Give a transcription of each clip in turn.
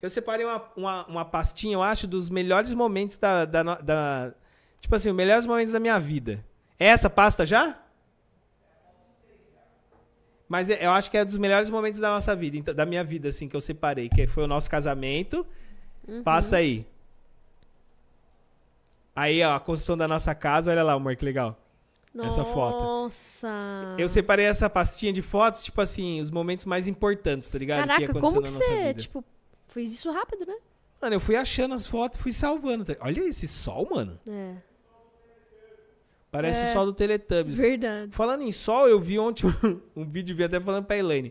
Eu separei uma, uma, uma, pastinha, eu acho, dos melhores momentos da, da, da. Tipo assim, os melhores momentos da minha vida. É essa pasta já? Mas é, eu acho que é dos melhores momentos da nossa vida, então, da minha vida, assim, que eu separei, que foi o nosso casamento. Uhum. Passa aí. Aí, ó, a construção da nossa casa, olha lá, amor, que legal. Nossa. Essa foto. Nossa! Eu separei essa pastinha de fotos, tipo assim, os momentos mais importantes, tá ligado? Caraca, que como que você, tipo, Fiz isso rápido, né? Mano, eu fui achando as fotos e fui salvando. Olha esse sol, mano. É. Parece é, o sol do Teletubbies. Verdade. Falando em sol, eu vi ontem um, um vídeo, vi até falando pra Elaine.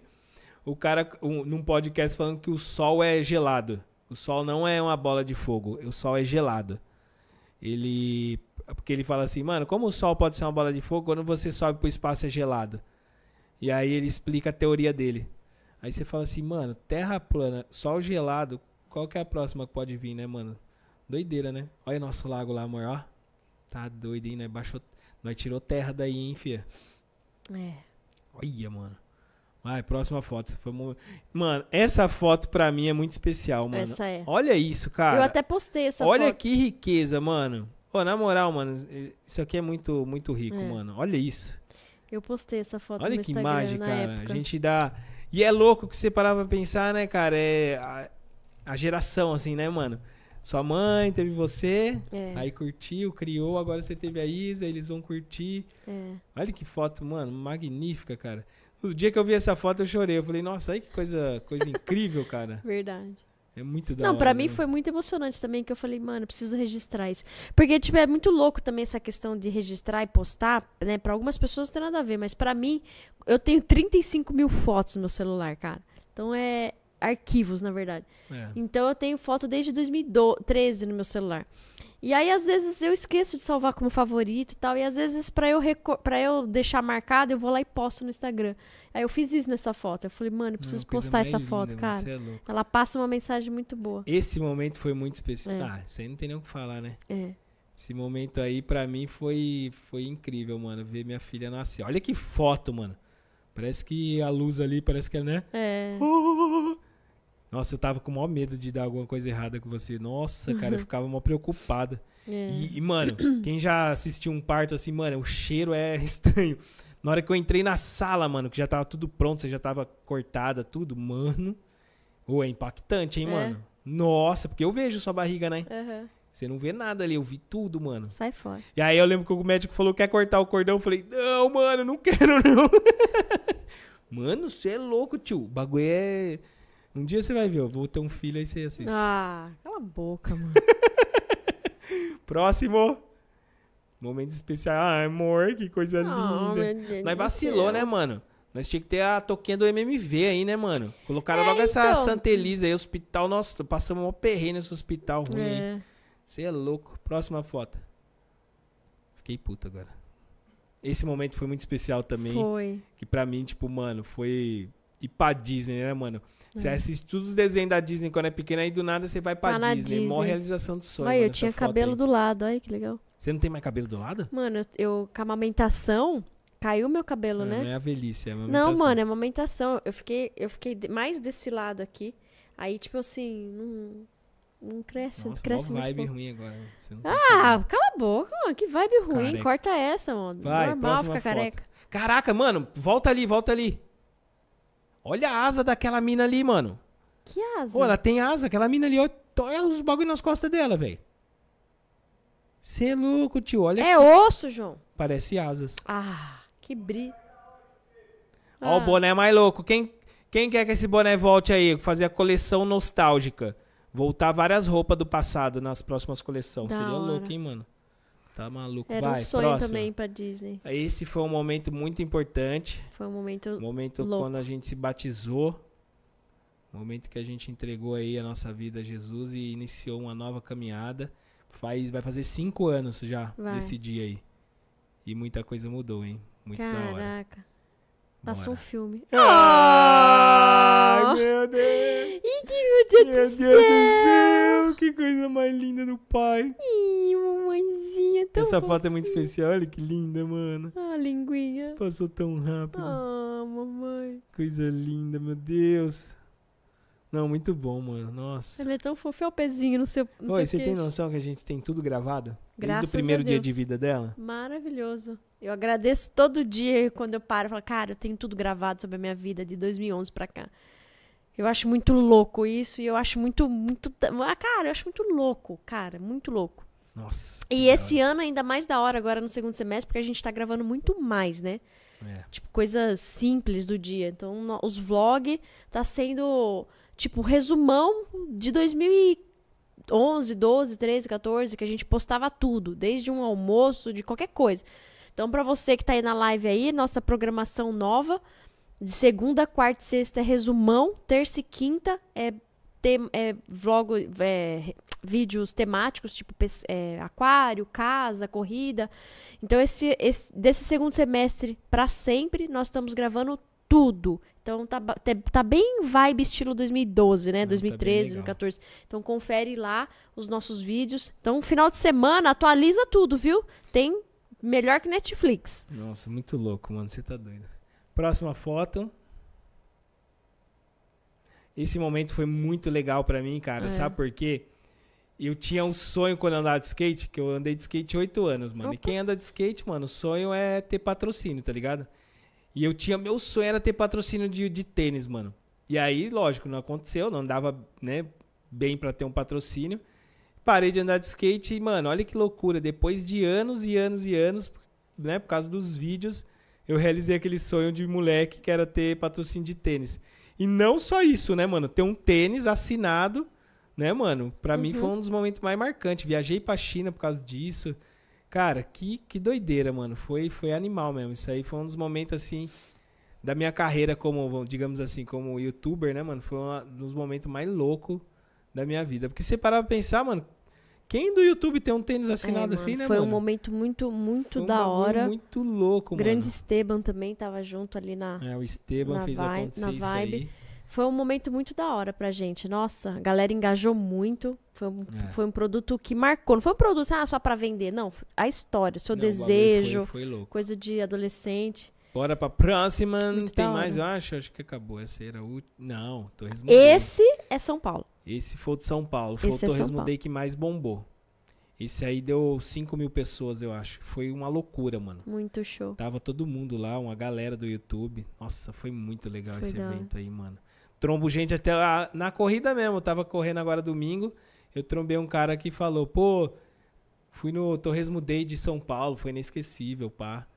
O cara, um, num podcast, falando que o sol é gelado. O sol não é uma bola de fogo. O sol é gelado. Ele. Porque ele fala assim, mano, como o sol pode ser uma bola de fogo quando você sobe pro espaço é gelado? E aí ele explica a teoria dele. Aí você fala assim, mano, terra plana, sol gelado, qual que é a próxima que pode vir, né, mano? Doideira, né? Olha nosso lago lá, amor, ó. Tá doido, hein? Nós, baixou, nós tirou terra daí, hein, fia? É. Olha, mano. Vai, próxima foto. Mano, essa foto pra mim é muito especial, mano. Essa é. Olha isso, cara. Eu até postei essa Olha foto. Olha que riqueza, mano. Pô, na moral, mano, isso aqui é muito, muito rico, é. mano. Olha isso. Eu postei essa foto Olha no que Instagram imagem, cara. Época. A gente dá. E é louco que você parava pra pensar, né, cara? É a, a geração, assim, né, mano? Sua mãe teve você, é. aí curtiu, criou, agora você teve a Isa, eles vão curtir. É. Olha que foto, mano, magnífica, cara. No dia que eu vi essa foto, eu chorei. Eu falei, nossa, aí que coisa, coisa incrível, cara. Verdade. É muito da Não, hora, pra mim né? foi muito emocionante também, que eu falei, mano, preciso registrar isso. Porque, tipo, é muito louco também essa questão de registrar e postar, né? Pra algumas pessoas não tem nada a ver, mas pra mim, eu tenho 35 mil fotos no meu celular, cara. Então é, arquivos, na verdade. É. Então eu tenho foto desde 2013 no meu celular. E aí às vezes eu esqueço de salvar como favorito e tal, e às vezes para eu para eu deixar marcado, eu vou lá e posto no Instagram. Aí eu fiz isso nessa foto. Eu falei, mano, eu preciso Não, postar essa linda, foto, cara. É Ela passa uma mensagem muito boa. Esse momento foi muito especial. É. Ah, você não tem nem o que falar, né? É. Esse momento aí para mim foi foi incrível, mano, ver minha filha nascer. Olha que foto, mano. Parece que a luz ali, parece que, né? É. Uh! Nossa, eu tava com o maior medo de dar alguma coisa errada com você. Nossa, uhum. cara, eu uhum. ficava mó preocupada. É. E, e, mano, quem já assistiu um parto assim, mano, o cheiro é estranho. Na hora que eu entrei na sala, mano, que já tava tudo pronto, você já tava cortada, tudo, mano. Ué, é impactante, hein, é. mano? Nossa, porque eu vejo sua barriga, né? Uhum. Você não vê nada ali, eu vi tudo, mano. Sai fora. E aí eu lembro que o médico falou quer cortar o cordão, eu falei, não, mano, não quero, não. mano, você é louco, tio. O bagulho é. Um dia você vai ver, eu vou ter um filho aí você assiste. Ah, cala a boca, mano. Próximo. Momento especial, Ah, amor, que coisa oh, linda. Mas vacilou, né, mano? Nós tinha que ter a toquinha do MMV aí, né, mano? Colocaram é, logo então. essa Santa Elisa aí, hospital. Nossa, passamos um perrengue nesse hospital ruim é. Você é louco. Próxima foto. Fiquei puto agora. Esse momento foi muito especial também. Foi. Que pra mim, tipo, mano, foi ir pra Disney, né, mano? Você é. assiste todos os desenhos da Disney quando é pequena, aí do nada você vai pra tá Disney. Mó realização do sonho. Olha, eu tinha cabelo aí. do lado, olha que legal. Você não tem mais cabelo do lado? Mano, eu, com a amamentação, caiu meu cabelo, ah, né? Não é a velhice, é a amamentação. Não, mano, é a amamentação. Eu fiquei, eu fiquei mais desse lado aqui. Aí, tipo assim, não, não cresce, Nossa, não cresce muito. vibe tipo ruim agora. Né? ah, cala a boca, mano. Que vibe ruim. Careca. Corta essa, mano. Vai, Normal ficar careca. Caraca, mano, volta ali, volta ali. Olha a asa daquela mina ali, mano. Que asa? Pô, ela tem asa, aquela mina ali, olha os é bagulho nas costas dela, velho. Você é louco, tio, olha. É aqui. osso, João. Parece asas. Ah, que brilho. Ah. Ó, o ah. boné mais louco. Quem, quem quer que esse boné volte aí? Fazer a coleção nostálgica. Voltar várias roupas do passado nas próximas coleções. Da Seria hora. louco, hein, mano? Tá maluco. Era Vai, um sonho próximo. também pra Disney. Esse foi um momento muito importante. Foi um momento Momento louco. quando a gente se batizou. Momento que a gente entregou aí a nossa vida a Jesus e iniciou uma nova caminhada. Faz, vai fazer cinco anos já vai. desse dia aí. E muita coisa mudou, hein? Muito Caraca. da hora. Caraca. Passou um filme. Ah, oh! meu Deus! meu Deus do céu! Que coisa mais linda do pai. Ih, mamãezinha, tão Essa foto é muito especial, olha que linda, mano. Ah, linguinha. Passou tão rápido. Ah, mamãe. Coisa linda, meu Deus. Não, muito bom, mano. Nossa. Ela é tão fofa, é o pezinho no seu. No Oi, seu você tem noção que a gente tem tudo gravado? Graças Desde o primeiro dia de vida dela? Maravilhoso. Eu agradeço todo dia quando eu paro e falo, cara, eu tenho tudo gravado sobre a minha vida de 2011 pra cá. Eu acho muito louco isso e eu acho muito, muito. Ah, cara, eu acho muito louco, cara, muito louco. Nossa. E esse ano ainda mais da hora agora no segundo semestre, porque a gente tá gravando muito mais, né? É. Tipo, coisas simples do dia. Então, no, os vlogs tá sendo, tipo, resumão de 2011, 12, 13, 14, que a gente postava tudo, desde um almoço, de qualquer coisa. Então, para você que tá aí na live aí, nossa programação nova de segunda, quarta e sexta é resumão. Terça e quinta é, tem, é vlog, é, vídeos temáticos, tipo é, aquário, casa, corrida. Então, esse, esse desse segundo semestre para sempre, nós estamos gravando tudo. Então, tá, tá bem vibe estilo 2012, né? Não, 2013, tá 2014. Então, confere lá os nossos vídeos. Então, final de semana, atualiza tudo, viu? Tem melhor que Netflix. Nossa, muito louco, mano. Você tá doido. Próxima foto. Esse momento foi muito legal para mim, cara. É. Sabe por quê? Eu tinha um sonho quando eu andava de skate, que eu andei de skate oito anos, mano. Opa. E quem anda de skate, mano, o sonho é ter patrocínio, tá ligado? E eu tinha, meu sonho era ter patrocínio de, de tênis, mano. E aí, lógico, não aconteceu, não dava, né, bem para ter um patrocínio. Parei de andar de skate e, mano, olha que loucura. Depois de anos e anos e anos, né, por causa dos vídeos, eu realizei aquele sonho de moleque que era ter patrocínio de tênis. E não só isso, né, mano? Ter um tênis assinado, né, mano? Pra uhum. mim foi uhum. um dos momentos mais marcantes. Viajei pra China por causa disso. Cara, que, que doideira, mano. Foi, foi animal mesmo. Isso aí foi um dos momentos, assim, da minha carreira como, digamos assim, como youtuber, né, mano? Foi um dos momentos mais loucos da minha vida. Porque você parar pra pensar, mano, quem do YouTube tem um tênis assinado é, assim, né, Foi mano? um momento muito, muito da hora. Muito louco, Grande mano. Grande Esteban também tava junto ali na. É, o Esteban fez vibe, acontecer na vibe. isso aí. Foi um momento muito da hora pra gente. Nossa, a galera engajou muito. Foi um, é. foi um produto que marcou. Não foi um produto assim, ah, só para vender. Não, a história, o seu Não, desejo. O foi, foi coisa de adolescente. Bora pra próxima. Muito Tem mais, eu acho? Acho que acabou. Essa era última. Não, tô resmungando. Esse é São Paulo. Esse foi o de São Paulo. Foi Esse o Torresmo é Day que mais bombou. Esse aí deu 5 mil pessoas, eu acho. Foi uma loucura, mano. Muito show. Tava todo mundo lá, uma galera do YouTube. Nossa, foi muito legal foi esse legal. evento aí, mano. Trombo gente até na corrida mesmo. Eu tava correndo agora domingo. Eu trombei um cara que falou, pô, fui no Torresmo Day de São Paulo, foi inesquecível, pá.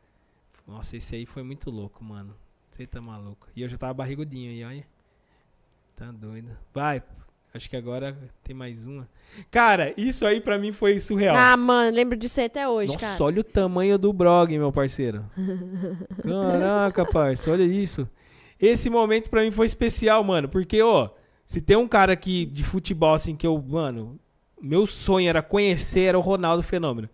Nossa, esse aí foi muito louco, mano. Você tá maluco. E eu já tava barrigudinho aí, olha. Tá doido. Vai, Acho que agora tem mais uma. Cara, isso aí para mim foi surreal. Ah, mano, lembro de ser até hoje, Nossa, cara. olha o tamanho do blog, meu parceiro. Caraca, parça, olha isso. Esse momento para mim foi especial, mano, porque, ó, se tem um cara aqui de futebol, assim, que eu, mano, meu sonho era conhecer, era o Ronaldo Fenômeno.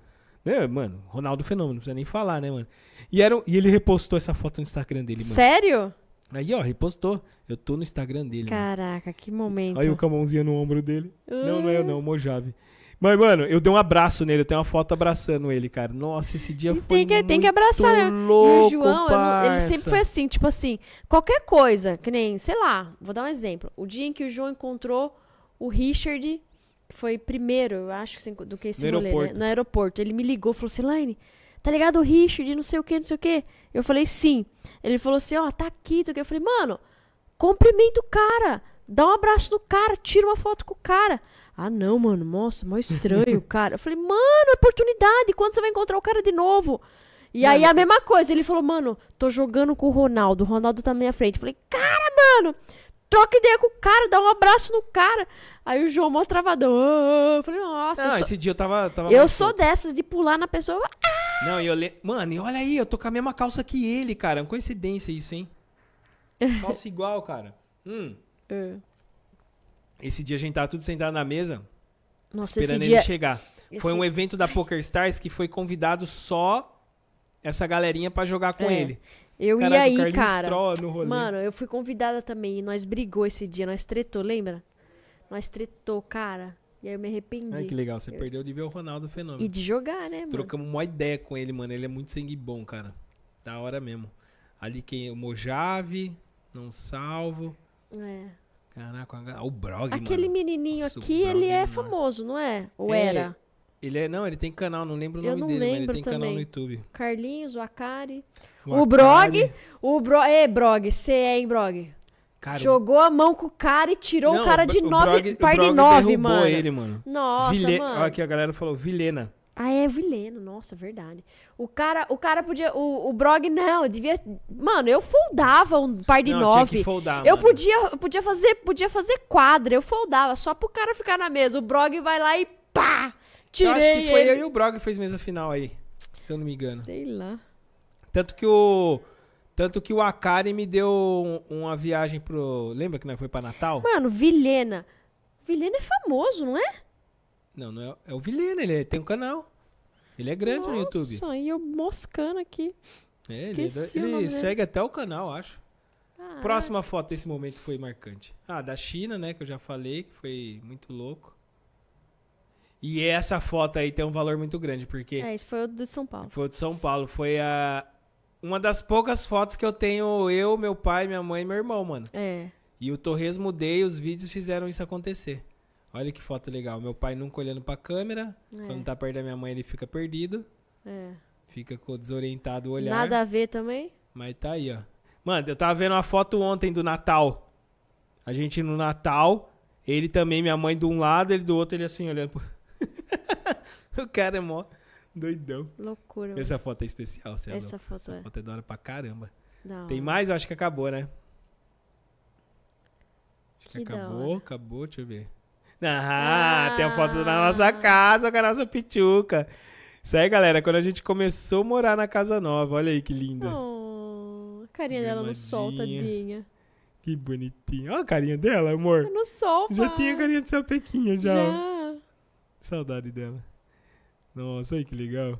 Né, mano, Ronaldo Fenômeno, não precisa nem falar, né, mano? E, era, e ele repostou essa foto no Instagram dele, mano. Sério? Aí, ó, repostou. Eu tô no Instagram dele. Né? Caraca, mano. que momento. Aí eu com a mãozinha no ombro dele. Uh. Não, não é eu uh. não, o Mojave. Mas, mano, eu dei um abraço nele, eu tenho uma foto abraçando ele, cara. Nossa, esse dia e foi. Tem que, muito tem que abraçar. Louco, né? e o João, ele sempre foi assim, tipo assim, qualquer coisa, que nem, sei lá, vou dar um exemplo. O dia em que o João encontrou o Richard, foi primeiro, eu acho, do que esse no né? No aeroporto. Ele me ligou, falou assim, Laine, tá ligado o Richard, não sei o que, não sei o que. Eu falei, sim. Ele falou assim, ó, oh, tá aqui, Eu falei, mano, cumprimenta o cara, dá um abraço no cara, tira uma foto com o cara. Ah, não, mano, nossa, mó estranho cara. Eu falei, mano, é oportunidade, quando você vai encontrar o cara de novo? E mano. aí a mesma coisa, ele falou, mano, tô jogando com o Ronaldo, o Ronaldo tá na minha frente. Eu falei, cara, mano, troca ideia com o cara, dá um abraço no cara. Aí o João, mó travadão. eu falei, nossa. Não, esse dia eu tava. tava eu sou dessas de pular na pessoa. Ah! Não, e eu. Le... Mano, e olha aí, eu tô com a mesma calça que ele, cara. É Uma coincidência isso, hein? Calça igual, cara. Hum. É. Esse dia a gente tava tudo sentado na mesa. Nossa, esperando ele dia... chegar. Esse... Foi um evento da Poker Stars que foi convidado só essa galerinha para jogar com é. ele. Eu Caralho, ia aí, cara. Mano, eu fui convidada também. E nós brigou esse dia, nós tretou, lembra? Nós tretou, cara. E aí eu me arrependi. Ai, que legal. Você eu... perdeu de ver o Ronaldo Fenômeno. E de jogar, né, mano? Trocamos uma ideia com ele, mano. Ele é muito sangue bom, cara. Da hora mesmo. Ali quem? O Mojave, não salvo. É. Caraca, o Brog, Aquele mano. menininho Nossa, aqui, ele é, é famoso, não é? Ou é, era? Ele é, não, ele tem canal, não lembro o nome dele, mas ele tem também. canal no YouTube. Carlinhos, o Akari. O, Brog, o Bro, é Brog, você é em Brog. Cara, Jogou a mão com o cara e tirou não, o cara de 9, par de 9, mano. ele, mano. Nossa, Vile... mano. Olha aqui, a galera falou, Vilena. Ah, é Vilena, nossa, verdade. O cara, o cara podia. O, o Brog, não, devia. Mano, eu foldava um par de não, nove. Tinha que foldar, eu mano. podia, podia fazer, podia fazer quadra, eu foldava, só pro cara ficar na mesa. O Brog vai lá e pá! Tirei. Eu acho que foi ele. eu e o Brog fez mesa final aí. Se eu não me engano. Sei lá. Tanto que o. Tanto que o Akari me deu uma viagem pro. Lembra que não foi pra Natal? Mano, Vilhena. Vilhena é famoso, não é? Não, não é. É o Vilhena, ele é, tem um canal. Ele é grande Nossa, no YouTube. Nossa, e eu moscando aqui. É, é Esqueci ele, ele segue até o canal, acho. Ah, Próxima foto desse momento foi marcante. Ah, da China, né? Que eu já falei, que foi muito louco. E essa foto aí tem um valor muito grande, porque. É, isso foi o de São Paulo. Foi o de São Paulo. Foi a, uma das poucas fotos que eu tenho eu, meu pai, minha mãe e meu irmão, mano. É. E o Torres mudei, os vídeos fizeram isso acontecer. Olha que foto legal. Meu pai nunca olhando pra câmera. É. Quando tá perto da minha mãe, ele fica perdido. É. Fica desorientado o olhar. Nada a ver também? Mas tá aí, ó. Mano, eu tava vendo uma foto ontem do Natal. A gente no Natal. Ele também, minha mãe de um lado, ele do outro, ele assim, olhando pro... o cara é mó... Doidão. Loucura. Mano. Essa foto é especial, você é Essa é foto Essa é. foto é da hora pra caramba. Não. Tem mais? Eu acho que acabou, né? Acho que, que acabou, acabou, deixa eu ver. Ah, ah, tem a foto da nossa casa com a nossa pituca. Isso aí, galera, quando a gente começou a morar na casa nova. Olha aí que linda. Oh, a carinha dela no sol, tadinha. Que bonitinha. Olha a carinha dela, amor. No sol, Já pai. tinha a carinha de sapequinha, já. já. Saudade dela. Nossa, aí que legal.